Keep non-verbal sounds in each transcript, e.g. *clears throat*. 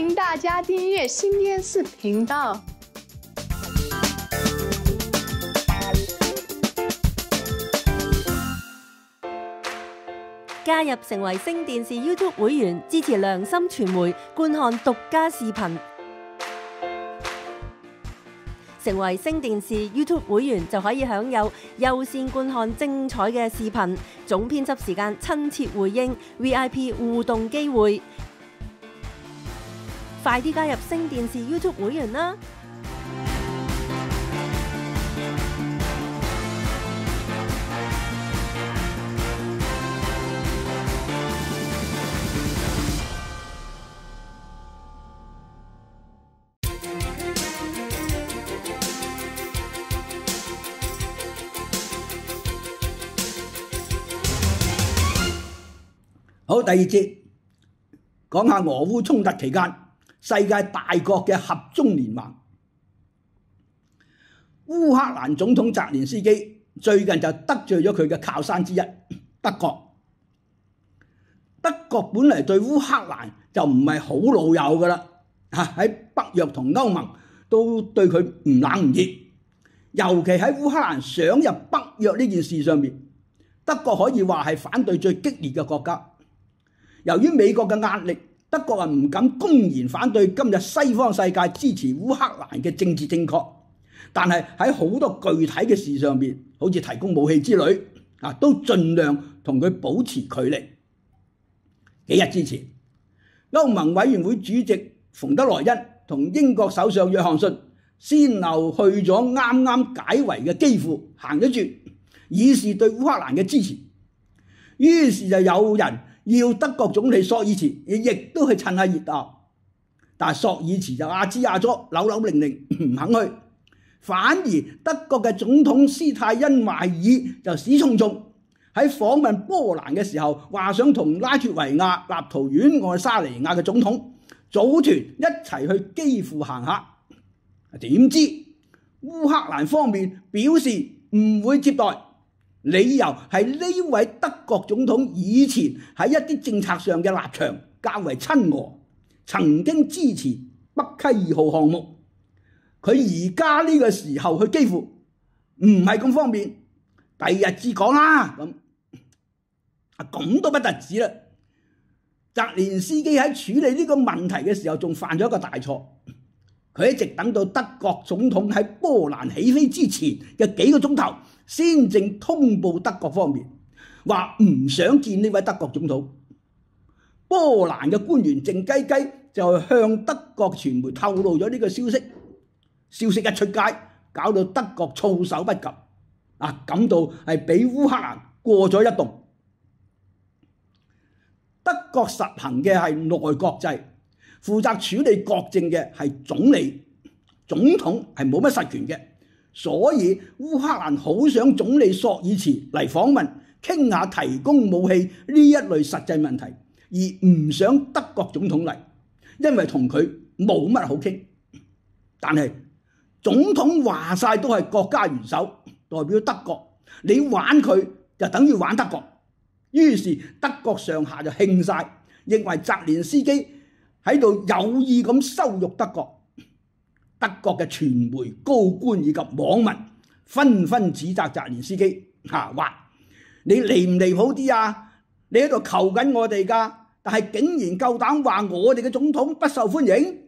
迎大家订阅星电视频道，加入成为星电视 YouTube 会员，支持良心传媒，观看独家视频。成为星电视 YouTube 会员就可以享有优先观看精彩嘅视频，总编辑时间、亲切回应、VIP 互动机会。快啲加入星电视 YouTube 会员啦！好，第二节讲下俄乌冲突期间。世界大國嘅合中聯盟，烏克蘭總統澤連斯基最近就得罪咗佢嘅靠山之一 *clears throat* 德國。德國本嚟對烏克蘭就唔係好老友噶啦，*laughs* 喺北約同歐盟都對佢唔冷唔熱，尤其喺烏克蘭想入北約呢件事上面，德國可以話係反對最激烈嘅國家。由於美國嘅壓力。德國人唔敢公然反對今日西方世界支持烏克蘭嘅政治正確，但係喺好多具體嘅事上面，好似提供武器之类啊都盡量同佢保持距離。幾日之前，歐盟委員會主席冯德萊恩同英國首相約翰逊先后去咗啱啱解圍嘅基輔行咗住，以示對烏克蘭嘅支持。於是就有人。要德國總理索爾茨，亦都去趁下熱鬧，但索尔爾茨就阿茲阿咗，扭扭零零唔肯去，反而德國嘅總統斯泰因迈尔就史匆匆喺訪問波蘭嘅時候話想同拉脱維亞、立陶宛、愛沙尼亞嘅總統組團一齊去基辅行下，點知烏克蘭方面表示唔會接待。理由係呢位德國總統以前喺一啲政策上嘅立場較為親俄，曾經支持北溪二號項目，佢而家呢個時候佢幾乎唔係咁方便，第日至講啦。咁啊，咁都不特止啦。泽连斯基喺處理呢個問題嘅時候，仲犯咗一個大錯。佢一直等到德國總統喺波蘭起飛之前嘅幾個鐘頭，先正通報德國方面，話唔想見呢位德國總統。波蘭嘅官員靜雞雞就向德國傳媒透露咗呢個消息，消息一出街，搞到德國措手不及，啊，感到係俾烏克蘭過咗一動。德國實行嘅係內國制。負責處理國政嘅係總理，總統係冇乜實權嘅，所以烏克蘭好想總理索爾茨嚟訪問，傾下提供武器呢一類實際問題，而唔想德國總統嚟，因為同佢冇乜好傾。但係總統話晒都係國家元首，代表德國，你玩佢就等於玩德國。於是德國上下就興晒，認為澤連斯基。喺度有意咁羞辱德國，德國嘅傳媒高官以及網民紛紛指責雜聯斯基：「嚇話：你離唔離谱啲啊？你喺度求緊我哋噶，但係竟然夠膽話我哋嘅總統不受欢迎？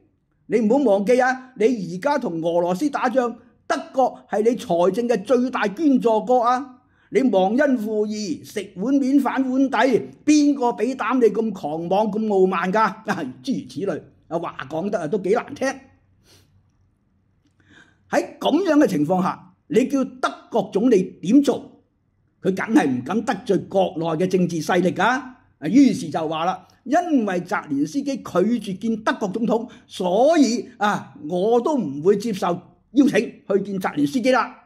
你唔好忘記啊！你而家同俄羅斯打仗，德國係你財政嘅最大捐助國啊！你忘恩負義，食碗面反碗底，邊個俾膽你咁狂妄咁傲慢㗎？諸 *laughs* 如此類，啊話講得都幾難聽。喺咁樣嘅情況下，你叫德國總理點做？佢梗係唔敢得罪國內嘅政治勢力㗎。啊，於是就話啦，因為澤连斯基拒絕見德國總統，所以啊，我都唔會接受邀請去見澤连斯基啦。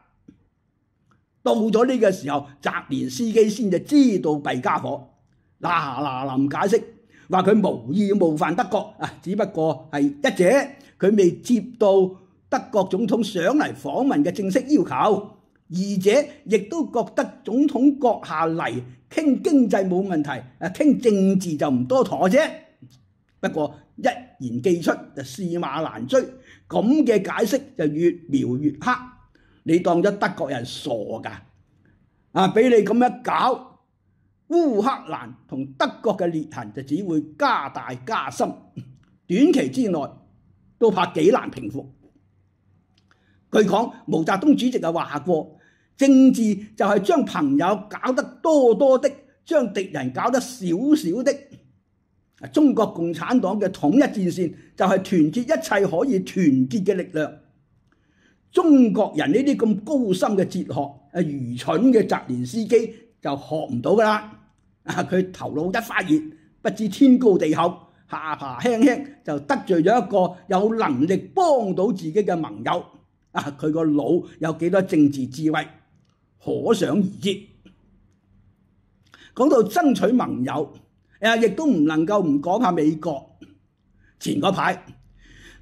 到咗呢個時候，雜连司機先就知道弊傢伙，嗱嗱临解釋，話佢無意冒犯德國啊，只不過係一者佢未接到德國總統上嚟訪問嘅正式要求，二者亦都覺得總統閣下嚟傾經濟冇問題，啊傾政治就唔多妥啫。不過一言既出就驷馬難追，咁嘅解釋就越描越黑。你當咗德國人傻噶？啊，俾你咁样搞，烏克蘭同德國嘅裂痕就只會加大加深，短期之內都怕幾難平復。據講，毛澤東主席就話過：政治就係將朋友搞得多多的，將敵人搞得少少的。中國共產黨嘅統一戰線就係團結一切可以團結嘅力量。中國人呢啲咁高深嘅哲學，係愚蠢嘅雜念司機就學唔到噶啦！啊，佢頭腦一發熱，不知天高地厚，下爬輕輕就得罪咗一個有能力幫到自己嘅盟友。啊，佢個腦有幾多政治智慧，可想而知。講到爭取盟友，啊，亦都唔能夠唔講下美國前嗰排。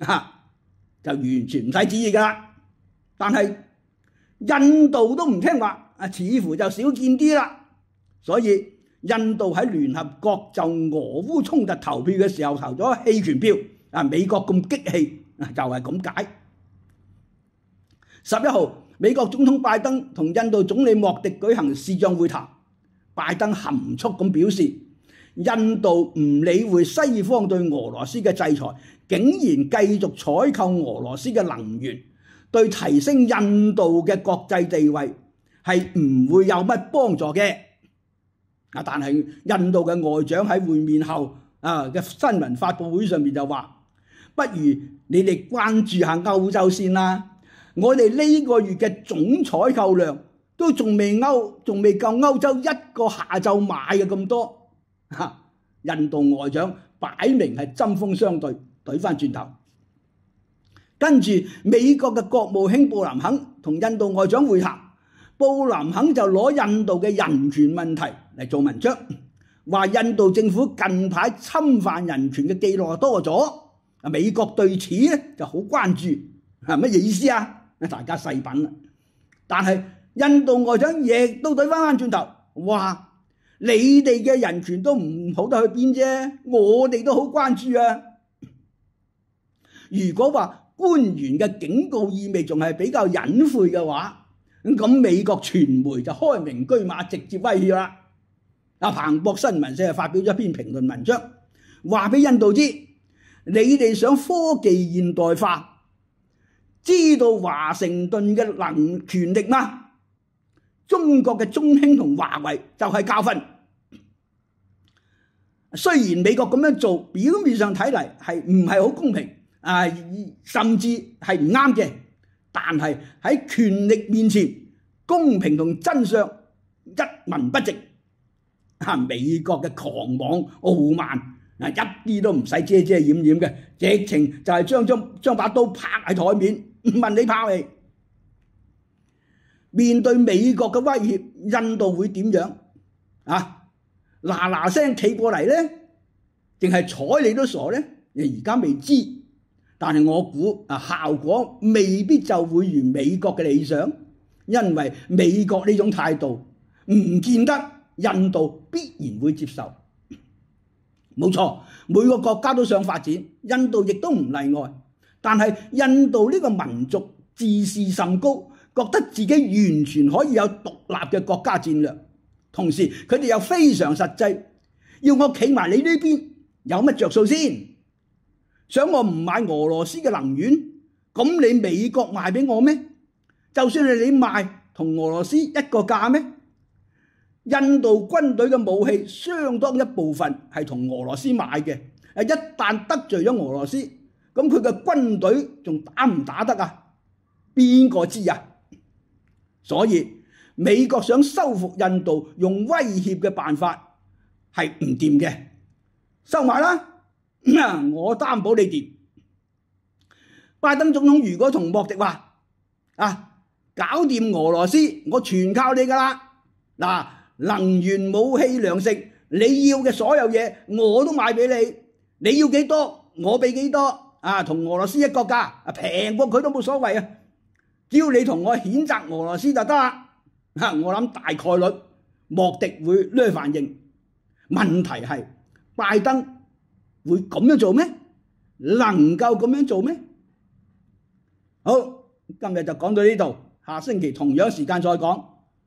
啊，就完全唔使旨意噶啦。但系印度都唔听话，啊，似乎就少见啲啦。所以印度喺联合国就俄乌冲突投票嘅时候投咗弃权票。啊，美国咁激气，就系咁解。十一号，美国总统拜登同印度总理莫迪举行视像会谈，拜登含蓄咁表示。印度唔理会西方對俄羅斯嘅制裁，竟然繼續採購俄羅斯嘅能源，對提升印度嘅國際地位係唔會有乜幫助嘅。啊，但係印度嘅外長喺會面後啊嘅新聞發佈會上面就話：不如你哋關注下歐洲先啦。我哋呢個月嘅總採購量都仲未欧，仲未夠歐洲一個下晝買嘅咁多。印度外長擺明係針鋒相對，懟翻轉頭。跟住美國嘅國務卿布林肯同印度外長會談，布林肯就攞印度嘅人權問題嚟做文章，話印度政府近排侵犯人權嘅記錄多咗，美國對此咧就好關注。係乜嘢意思啊？大家細品啦。但係印度外長亦都懟翻翻轉頭，話。你哋嘅人權都唔好得去邊啫，我哋都好關注啊！如果話官員嘅警告意味仲係比較隱晦嘅話，咁美國傳媒就開明驅馬，直接威胁啦！阿彭博新聞社发發表一篇評論文章，話俾印度知：你哋想科技現代化，知道華盛頓嘅能權力嗎？中国嘅中兴同华为就系教训。虽然美国咁样做，表面上睇嚟系唔系好公平啊，甚至系唔啱嘅，但系喺权力面前，公平同真相一文不值。哈！美国嘅狂妄傲慢，啊，一啲都唔使遮遮掩掩嘅，直情就系将将将把刀拍喺台面，问你怕未？面對美國嘅威脅，印度會點樣啊？嗱嗱聲企過嚟咧，定係睬你都傻咧？你而家未知，但係我估啊，效果未必就會如美國嘅理想，因為美國呢種態度唔見得印度必然會接受。冇錯，每個國家都想發展，印度亦都唔例外。但係印度呢個民族自視甚高。覺得自己完全可以有獨立嘅國家戰略，同時佢哋又非常實際，要我企埋你呢邊有乜着數先？想我唔買俄羅斯嘅能源，咁你美國賣俾我咩？就算係你賣同俄羅斯一個價咩？印度軍隊嘅武器相當一部分係同俄羅斯買嘅，一旦得罪咗俄羅斯，咁佢嘅軍隊仲打唔打得啊？邊個知啊？所以美國想收復印度用威脅嘅辦法係唔掂嘅，收埋啦！*clears throat* 我擔保你掂。拜登總統如果同莫迪話啊，搞掂俄羅斯，我全靠你噶啦！嗱，能源、武器、糧食，你要嘅所有嘢我都買俾你，你要幾多我俾幾多啊？同俄羅斯一個價，平過佢都冇所謂啊！只要你同我譴責俄羅斯就得啦，我諗大概率莫迪會略反應。問題係拜登會咁樣做咩？能夠咁樣做咩？好，今日就講到呢度，下星期同樣時間再講。